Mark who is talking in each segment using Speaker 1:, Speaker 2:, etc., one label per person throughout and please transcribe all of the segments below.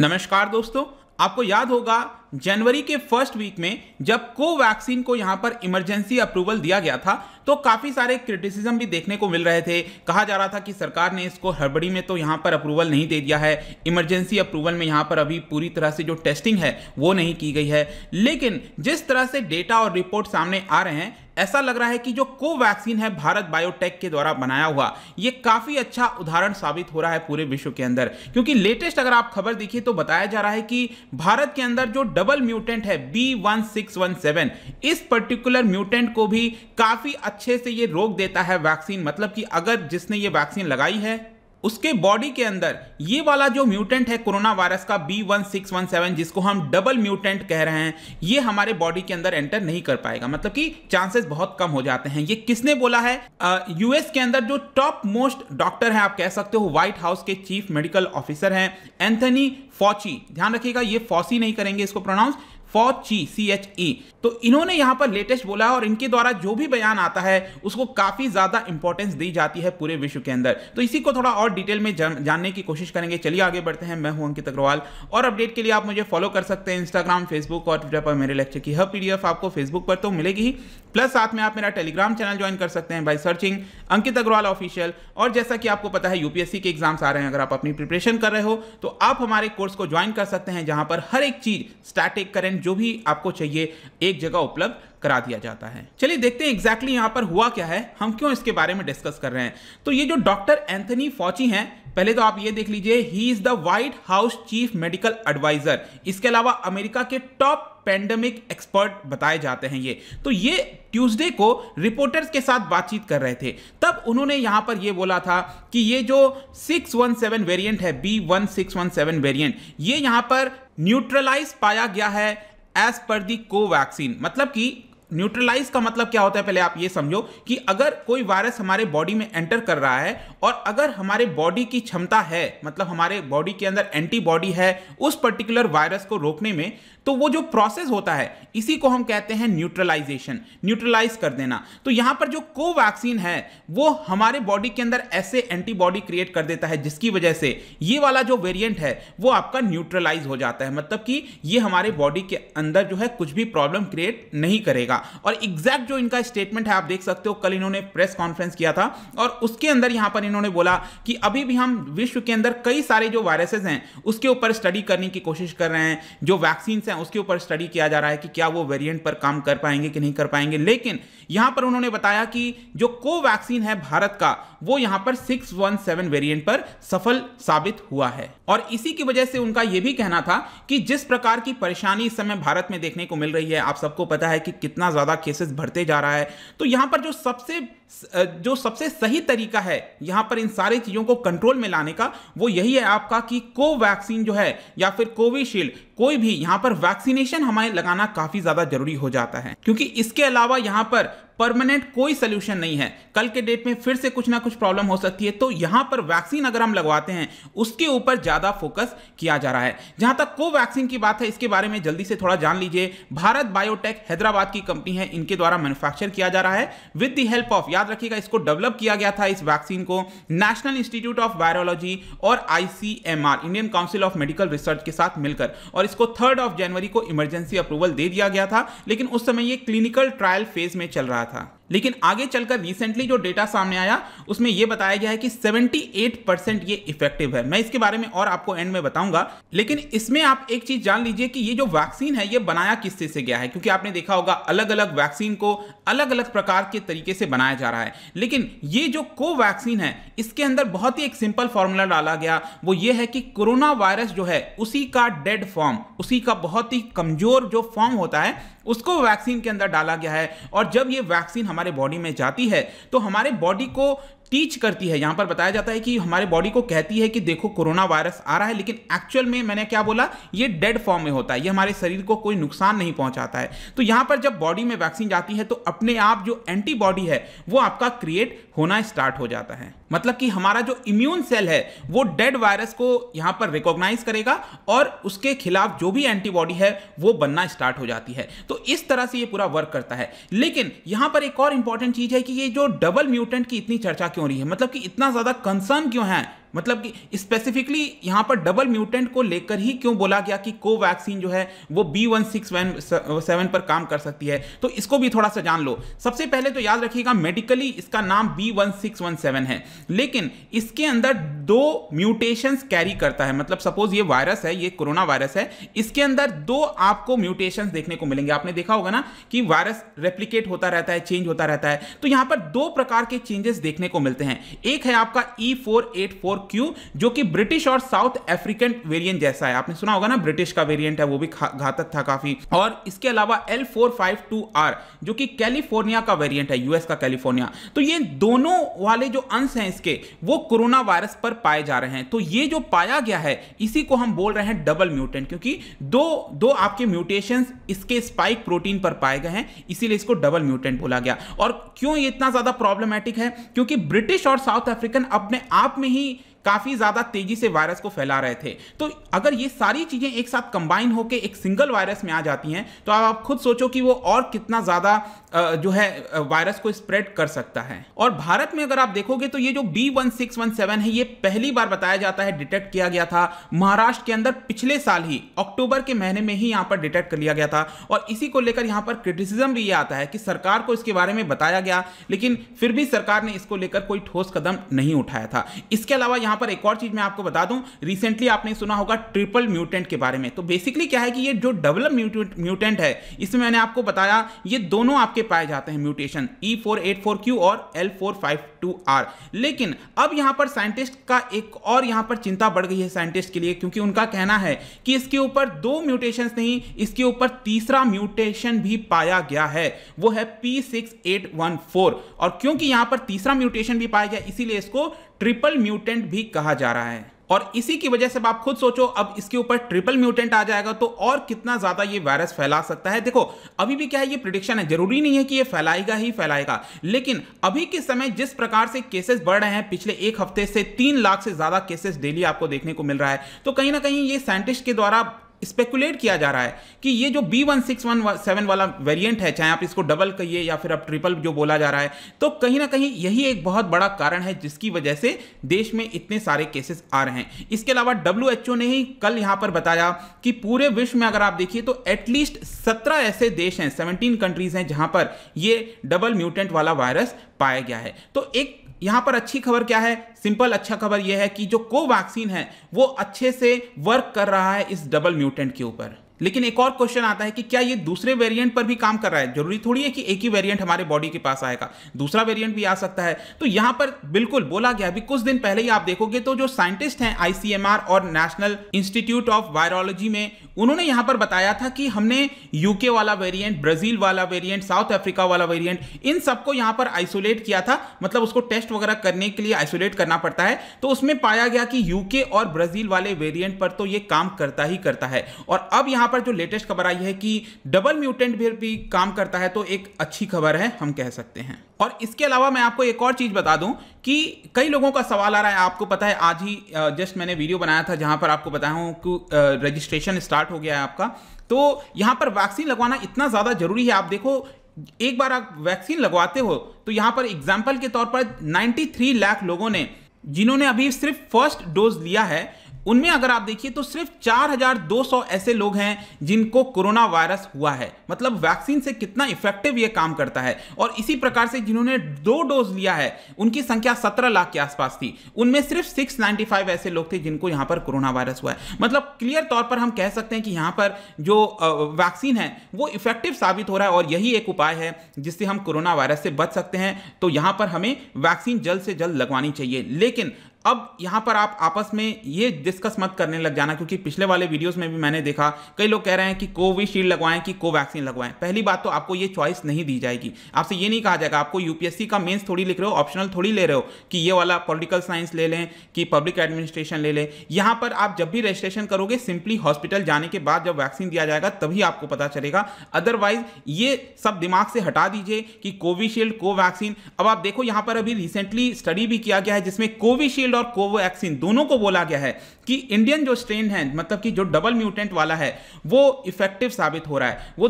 Speaker 1: नमस्कार दोस्तों आपको याद होगा जनवरी के फर्स्ट वीक में जब कोवैक्सीन को यहाँ पर इमरजेंसी अप्रूवल दिया गया था तो काफ़ी सारे क्रिटिसिज्म भी देखने को मिल रहे थे कहा जा रहा था कि सरकार ने इसको हड़बड़ी में तो यहाँ पर अप्रूवल नहीं दे दिया है इमरजेंसी अप्रूवल में यहाँ पर अभी पूरी तरह से जो टेस्टिंग है वो नहीं की गई है लेकिन जिस तरह से डेटा और रिपोर्ट सामने आ रहे हैं ऐसा लग रहा है कि जो कोवैक्सीन है भारत बायोटेक के द्वारा बनाया हुआ ये काफ़ी अच्छा उदाहरण साबित हो रहा है पूरे विश्व के अंदर क्योंकि लेटेस्ट अगर आप खबर देखिए तो बताया जा रहा है कि भारत के अंदर जो डबल म्यूटेंट है B one six one seven इस पर्टिकुलर म्यूटेंट को भी काफ़ी अच्छे से ये रोक देता है वैक्सीन मतलब कि अगर जिसने ये वैक्सीन लगाई है उसके बॉडी के अंदर ये वाला जो म्यूटेंट है कोरोना वायरस का B one six one seven जिसको हम डबल म्यूटेंट कह रहे हैं ये हमारे बॉडी के अंदर एंटर नहीं कर पाएगा मतलब कि चांसेस बहुत कम हो जाते हैं ये किसने बोला है यूएस के अंदर जो टॉप मोस्ट डॉक्टर हैं आप कह सकते हो व्हाइट हाउस के चीफ मेडिकल ऑफिसर हैं एंथनी फौची ध्यान रखिएगा ये फौसी नहीं करेंगे इसको प्रोनाउंस फौची सी एच ई तो इन्होंने यहां पर लेटेस्ट बोला और इनके द्वारा जो भी बयान आता है उसको काफ़ी ज़्यादा इंपॉर्टेंस दी जाती है पूरे विश्व के अंदर तो इसी को थोड़ा और डिटेल में जान, जानने की कोशिश करेंगे चलिए आगे बढ़ते हैं मैं हूं अंकित अग्रवाल और अपडेट के लिए आप मुझे फॉलो कर सकते हैं इंस्टाग्राम फेसबुक और ट्विटर पर मेरे लेक्चर की हर पीडीएफ आपको फेसबुक पर तो मिलेगी ही प्लस साथ में आप मेरा टेलीग्राम चैनल ज्वाइन कर सकते हैं by searching Ankit Agarwal official और जैसा कि आपको पता है यूपीएससी के एग्जाम्स आ रहे हैं अगर आप अपनी प्रिपरेशन कर रहे हो तो आप हमारे कोर्स कोर्स को ज्वाइन कर सकते हैं जहां पर हर एक चीज़ स्टैटिक करंट जो भी आपको चाहिए एक जगह उपलब्ध करा दिया जाता है चलिए देखते हैं एग्जैक्टली exactly यहां पर हुआ क्या है हम क्यों इसके बारे में डिस्कस कर रहे हैं तो ये जो डॉक्टर एंथनी फौची हैं पहले तो आप ये देख लीजिए he is the White House chief medical adviser इसके अलावा अमेरिका के टॉप पेंडेमिक एक्सपर्ट बताए जाते हैं ये तो ये ट्यूसडे को रिपोर्टर्स के साथ बातचीत कर रहे थे तब उन्होंने यहां पर यह बोला था कि ये जो 617 वेरिएंट है B one one six seven variant ये यहां पर न्यूट्रलाइज पाया गया है एज पर दी कोवैक्सीन मतलब कि न्यूट्रलाइज का मतलब क्या होता है पहले आप ये समझो कि अगर कोई वायरस हमारे बॉडी में एंटर कर रहा है और अगर हमारे बॉडी की क्षमता है मतलब हमारे बॉडी के अंदर एंटीबॉडी है उस पर्टिकुलर वायरस को रोकने में तो वो जो प्रोसेस होता है इसी को हम कहते हैं न्यूट्रलाइजेशन न्यूट्रलाइज कर देना तो यहां पर जो कोवैक्सीन है वो हमारे बॉडी के अंदर ऐसे एंटीबॉडी क्रिएट कर देता है जिसकी वजह से ये वाला जो वेरिएंट है वो आपका न्यूट्रलाइज हो जाता है मतलब कि ये हमारे बॉडी के अंदर जो है कुछ भी प्रॉब्लम क्रिएट नहीं करेगा का और एग्जैक्ट जो इनका स्टेटमेंट है आप देख सकते हो कल इन्होंने प्रेस कॉन्फ्रेंस किया था और उसके अंदर यहां पर इन्होंने बोला कि अभी भी हम विश्व के अंदर कई सारे जो वायरसेस हैं उसके ऊपर स्टडी करने की कोशिश कर रहे हैं जो वैक्सीन हैं उसके ऊपर स्टडी किया जा रहा है कि क्या वो वेरियंट पर काम कर पाएंगे कि नहीं कर पाएंगे लेकिन यहां पर उन्होंने बताया कि जो कोवैक्सीन है भारत का वो यहां पर 617 वेरिएंट पर सफल साबित हुआ है और इसी की वजह से उनका यह भी कहना था कि जिस प्रकार की परेशानी इस समय भारत में देखने को मिल रही है आप सबको पता है कि कितना इतना ज़्यादा केसेस बढ़ते जा रहा है तो यहाँ पर जो सबसे जो सबसे सही तरीका है यहाँ पर इन सारी चीज़ों को कंट्रोल में लाने का वो यही है आपका कि कोवैक्सीन जो है या फिर कोविशील्ड कोई भी यहाँ पर वैक्सीनेशन हमें लगाना काफ़ी ज़्यादा ज़रूरी हो जाता है क्योंकि इसके अलावा यहाँ पर परमानेंट कोई सोल्यूशन नहीं है कल के डेट में फिर से कुछ ना कुछ प्रॉब्लम हो सकती है तो यहां पर वैक्सीन अगर हम लगवाते हैं उसके ऊपर ज़्यादा फोकस किया जा रहा है जहां तक कोवैक्सीन की बात है इसके बारे में जल्दी से थोड़ा जान लीजिए भारत बायोटेक हैदराबाद की कंपनी है इनके द्वारा मैन्युफैक्चर किया जा रहा है विद दी हेल्प ऑफ याद रखिएगा इसको डेवलप किया गया था इस वैक्सीन को नेशनल इंस्टीट्यूट ऑफ वायरोलॉजी और ICMR Indian council of medical research के साथ मिलकर और इसको थर्ड ऑफ जनवरी को इमरजेंसी अप्रूवल दे दिया गया था लेकिन उस समय ये क्लिनिकल ट्रायल फेज में चल रहा रहा था लेकिन आगे चलकर रिसेंटली जो डेटा सामने आया उसमें यह बताया गया है कि 78 परसेंट ये इफेक्टिव है मैं इसके बारे में और आपको एंड में बताऊंगा लेकिन इसमें आप एक चीज जान लीजिए कि ये जो वैक्सीन है ये बनाया किससे से गया है क्योंकि आपने देखा होगा अलग अलग वैक्सीन को अलग अलग प्रकार के तरीके से बनाया जा रहा है लेकिन ये जो कोवैक्सीन है इसके अंदर बहुत ही एक सिंपल फॉर्मूला डाला गया वो ये है कि कोरोना वायरस जो है उसी का डेड फॉर्म उसी का बहुत ही कमजोर जो फॉर्म होता है उसको वैक्सीन के अंदर डाला गया है और जब ये वैक्सीन हमारे बॉडी में जाती है तो हमारे बॉडी को टीच करती है यहाँ पर बताया जाता है कि हमारे बॉडी को कहती है कि देखो कोरोना वायरस आ रहा है लेकिन एक्चुअल में मैंने क्या बोला ये डेड फॉर्म में होता है ये हमारे शरीर को कोई नुकसान नहीं पहुंचाता है तो यहाँ पर जब बॉडी में वैक्सीन जाती है तो अपने आप जो एंटीबॉडी है वो आपका क्रिएट होना स्टार्ट हो जाता है मतलब कि हमारा जो इम्यून सेल है वो डेड वायरस को यहाँ पर रिकॉग्नाइज करेगा और उसके खिलाफ जो भी एंटीबॉडी है वो बनना स्टार्ट हो जाती है तो इस तरह से ये पूरा वर्क करता है लेकिन यहाँ पर एक और इंपॉर्टेंट चीज़ है कि ये जो डबल म्यूटेंट की इतनी चर्चा क्यों रही है मतलब कि इतना ज़्यादा कंसर्न क्यों है मतलब कि स्पेसिफिकली यहाँ पर डबल म्यूटेंट को लेकर ही क्यों बोला गया कि कोवैक्सीन जो है वो बी वन सिक्स सेवन पर काम कर सकती है तो इसको भी थोड़ा सा जान लो सबसे पहले तो याद रखिएगा मेडिकली इसका नाम B one six one seven है लेकिन इसके अंदर दो म्यूटेशंस कैरी करता है मतलब सपोज ये वायरस है ये कोरोना वायरस है इसके अंदर दो आपको म्यूटेशंस देखने को मिलेंगे आपने देखा होगा ना कि वायरस रेप्लीकेट होता रहता है चेंज होता रहता है तो यहाँ पर दो प्रकार के चेंजेस देखने को मिलते हैं एक है आपका E four eight four Q जो कि ब्रिटिश और साउथ अफ्रीकन वेरिएंट जैसा है आपने सुना होगा ना ब्रिटिश का वेरिएंट है वो भी घातक था काफी और इसके अलावा L four five two R जो कि कैलिफोर्निया का वेरिएंट है यूएस का कैलिफोर्निया तो ये दोनों वाले जो अंश हैं इसके वो कोरोना वायरस पर पाए जा रहे हैं तो ये जो पाया गया है इसी को हम बोल रहे हैं डबल म्यूटेंट क्योंकि दो दो आपके म्यूटेशन इसके स्पाइक प्रोटीन पर पाए गए हैं इसीलिए इसको डबल म्यूटेंट बोला गया और क्यों ये इतना ज्यादा प्रॉब्लमेटिक है क्योंकि ब्रिटिश और साउथ अफ्रीकन अपने आप में ही काफी ज्यादा तेजी से वायरस को फैला रहे थे तो अगर ये सारी चीजें एक साथ कंबाइन होकर एक सिंगल वायरस में आ जाती हैं तो आप खुद सोचो कि वो और कितना ज्यादा जो है वायरस को स्प्रेड कर सकता है और भारत में अगर आप देखोगे तो ये जो B one six one seven है ये पहली बार बताया जाता है डिटेक्ट किया गया था महाराष्ट्र के अंदर पिछले साल ही अक्टूबर के महीने में ही यहाँ पर डिटेक्ट कर लिया गया था और इसी को लेकर यहाँ पर क्रिटिसिज्म भी ये आता है कि सरकार को इसके बारे में बताया गया लेकिन फिर भी सरकार ने इसको लेकर कोई ठोस कदम नहीं उठाया था इसके अलावा यहाँ यहां पर एक और चीज़ मैं आपको बता दूं रिसेंटली आपने सुना होगा ट्रिपल म्यूटेंट के बारे में तो बेसिकली क्या है कि ये जो डबल म्यूटेंट है इसमें मैंने आपको बताया ये दोनों आपके पाए जाते हैं म्यूटेशन ई e और एल लेकिन अब यहां पर साइंटिस्ट का एक और यहां पर चिंता बढ़ गई है साइंटिस्ट के लिए क्योंकि उनका कहना है कि इसके ऊपर दो म्यूटेशन नहीं इसके ऊपर तीसरा म्यूटेशन भी पाया गया है वो है पी और क्योंकि यहां पर तीसरा म्यूटेशन भी पाया गया इसीलिए इसको ट्रिपल म्यूटेंट भी कहा जा रहा है और इसी की वजह से आप खुद सोचो अब इसके ऊपर ट्रिपल म्यूटेंट आ जाएगा तो और कितना ज़्यादा ये वायरस फैला सकता है देखो अभी भी क्या है ये प्रिडिक्शन है जरूरी नहीं है कि ये फैलाएगा ही फैलाएगा लेकिन अभी के समय जिस प्रकार से केसेस बढ़ रहे हैं पिछले एक हफ्ते से तीन लाख से ज़्यादा केसेस डेली आपको देखने को मिल रहा है तो कहीं ना कहीं ये साइंटिस्ट के द्वारा स्पेकुलेट किया जा रहा है कि ये जो B one six one seven वाला वेरिएंट है चाहे आप इसको डबल कहिए या फिर आप ट्रिपल जो बोला जा रहा है तो कहीं ना कहीं यही एक बहुत बड़ा कारण है जिसकी वजह से देश में इतने सारे केसेस आ रहे हैं इसके अलावा डब्ल्यू ने ही कल यहां पर बताया कि पूरे विश्व में अगर आप देखिए तो एटलीस्ट सत्रह ऐसे देश हैं सेवनटीन कंट्रीज हैं जहां पर यह डबल म्यूटेंट वाला वायरस पाया गया है तो एक यहाँ पर अच्छी खबर क्या है सिंपल अच्छा खबर यह है कि जो कोवैक्सीन है वो अच्छे से वर्क कर रहा है इस डबल म्यूटेंट के ऊपर लेकिन एक और क्वेश्चन आता है कि क्या ये दूसरे वेरिएंट पर भी काम कर रहा है जरूरी थोड़ी है कि एक ही वेरिएंट हमारे बॉडी के पास आएगा दूसरा वेरिएंट भी आ सकता है तो यहां पर बिल्कुल बोला गया अभी कुछ दिन पहले ही आप देखोगे तो जो साइंटिस्ट हैं आईसीएमआर और नेशनल इंस्टीट्यूट ऑफ वायरोलॉजी में उन्होंने यहां पर बताया था कि हमने यूके वाला वेरियंट ब्राजील वाला वेरियंट साउथ अफ्रीका वाला वेरियंट इन सबको यहां पर आइसोलेट किया था मतलब उसको टेस्ट वगैरह करने के लिए आइसोलेट करना पड़ता है तो उसमें पाया गया कि यूके और ब्राजील वाले वेरियंट पर तो ये काम करता ही करता है और अब यहां यहां पर जो लेटेस्ट खबर आई है कि डबल म्यूटेंट भी, भी काम करता है तो एक अच्छी खबर है हम कह सकते हैं और इसके अलावा मैं आपको एक और चीज़ बता दूं कि कई लोगों का सवाल आ रहा है आपको पता है आज ही जस्ट मैंने वीडियो बनाया था जहां पर आपको बताया हूं कि रजिस्ट्रेशन स्टार्ट हो गया है आपका तो यहां पर वैक्सीन लगवाना इतना ज़्यादा ज़रूरी है आप देखो एक बार आप वैक्सीन लगवाते हो तो यहां पर एग्जाम्पल के तौर पर 93 लाख लोगों ने जिन्होंने अभी सिर्फ फर्स्ट डोज लिया है उनमें अगर आप देखिए तो सिर्फ 4,200 ऐसे लोग हैं जिनको कोरोना वायरस हुआ है मतलब वैक्सीन से कितना इफेक्टिव ये काम करता है और इसी प्रकार से जिन्होंने दो डोज लिया है उनकी संख्या 17 लाख के आसपास थी उनमें सिर्फ 695 ऐसे लोग थे जिनको यहां पर कोरोना वायरस हुआ है मतलब क्लियर तौर पर हम कह सकते हैं कि यहां पर जो वैक्सीन है वो इफेक्टिव साबित हो रहा है और यही एक उपाय है जिससे हम कोरोना वायरस से बच सकते हैं तो यहां पर हमें वैक्सीन जल्द से जल्द लगवानी चाहिए लेकिन अब यहां पर आप आपस में ये डिस्कस मत करने लग जाना क्योंकि पिछले वाले वीडियोस में भी मैंने देखा कई लोग कह रहे हैं कि कोविशील्ड लगवाएं कि कोवैक्सीन लगवाएं पहली बात तो आपको ये चॉइस नहीं दी जाएगी आपसे ये नहीं कहा जाएगा आपको यूपीएससी का मेन्स थोड़ी लिख रहे हो ऑप्शनल थोड़ी ले रहे हो कि ये वाला पोलिटिकल साइंस ले लें कि पब्लिक एडमिनिस्ट्रेशन ले लें यहां पर आप जब भी रजिस्ट्रेशन करोगे सिंपली हॉस्पिटल जाने के बाद जब वैक्सीन दिया जाएगा तभी आपको पता चलेगा अदरवाइज ये सब दिमाग से हटा दीजिए कि कोविशील्ड कोवैक्सीन अब आप देखो यहां पर अभी रिसेंटली स्टडी भी किया गया है जिसमें कोविशील्ड और कोवोवैक्सीन दोनों को बोला गया है कि इंडियन जो स्ट्रेन है मतलब कि जो डबल म्यूटेंट वाला है वो इफेक्टिव साबित हो रहा है वो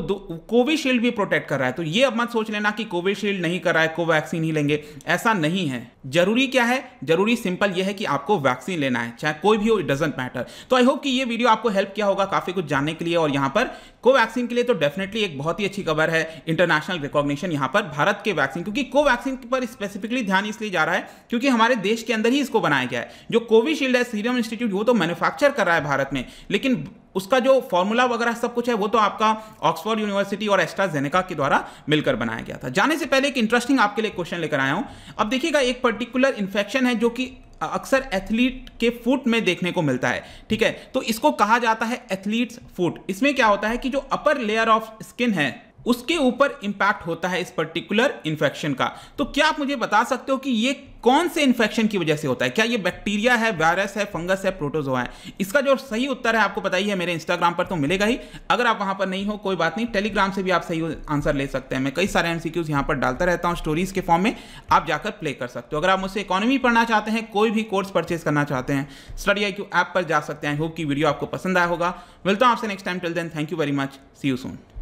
Speaker 1: कोविशील्ड भी प्रोटेक्ट कर रहा है तो ये अब मत सोच लेना कि कोविशील्ड नहीं कर रहा है कोवैक्सीन ही लेंगे ऐसा नहीं है जरूरी क्या है जरूरी सिंपल यह है कि आपको वैक्सीन लेना है चाहे कोई भी हो इट डजेंट मैटर तो आई होप कि ये वीडियो आपको हेल्प किया होगा काफी कुछ जानने के लिए और यहां पर कोवैक्सीन के लिए तो डेफिनेटली एक बहुत ही अच्छी खबर है इंटरनेशनल रिकॉग्निशन यहां पर भारत के वैक्सीन क्योंकि कोवैक्सीन पर स्पेसिफिकली ध्यान इसलिए जा रहा है क्योंकि हमारे देश के अंदर ही इसको बनाया बनाया गया है जो कोविशील्ड है सीरम इंस्टीट्यूट वो तो मैन्युफैक्चर कर रहा है भारत में लेकिन उसका जो फॉर्मूला वगैरह सब कुछ है वो तो आपका ऑक्सफोर्ड यूनिवर्सिटी और एस्ट्राजेनेका के द्वारा मिलकर बनाया गया था जाने से पहले एक इंटरेस्टिंग आपके लिए क्वेश्चन लेकर आया हूं अब देखिएगा एक पर्टिकुलर इन्फेक्शन है जो कि अक्सर एथलीट के फुट में देखने को मिलता है ठीक है तो इसको कहा जाता है एथलीट्स फुट इसमें क्या होता है कि जो अपर लेयर ऑफ स्किन है उसके ऊपर इंपैक्ट होता है इस पर्टिकुलर इन्फेक्शन का तो क्या आप मुझे बता सकते हो कि ये कौन से इन्फेक्शन की वजह से होता है क्या ये बैक्टीरिया है वायरस है फंगस है प्रोटोजोआ है इसका जो सही उत्तर है आपको बताइए मेरे इंस्टाग्राम पर तो मिलेगा ही अगर आप वहां पर नहीं हो कोई बात नहीं टेलीग्राम से भी आप सही आंसर ले सकते हैं मैं कई सारे एमसीक्यूज यहां पर डालता रहता हूं स्टोरीज के फॉर्म में आप जाकर प्ले कर सकते हो अगर आप मुझसे इकोनॉमी पढ़ना चाहते हैं कोई भी कोर्स परचेज करना चाहते हैं स्टडी आई ऐप पर जा सकते हैं होप की वीडियो आपको पसंद आया होगा मिलता हूँ आपसे next time till then thank you very much see you soon